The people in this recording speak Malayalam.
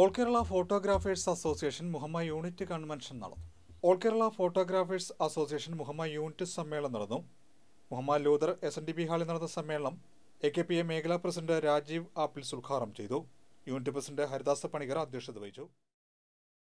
all Kerala photographers association Muhamma unit convention നടന്നു all Kerala photographers association Muhamma unit സമ്മേളനം നടന്നു Muhamma Luther S N D B ഹാളിൽ നടന്ന സമ്മേളനം എ കെ പി എ മേഖലാ പ്രസിഡന്റ് രാജീവ് ആപ്പിൾസ് ഉദ്ഘാടനം ചെയ്തു യൂണിറ്റ് പ്രസിഡന്റ് ഹരിദാസ പണിക്കർ അധ്യക്ഷത വഹിച്ചു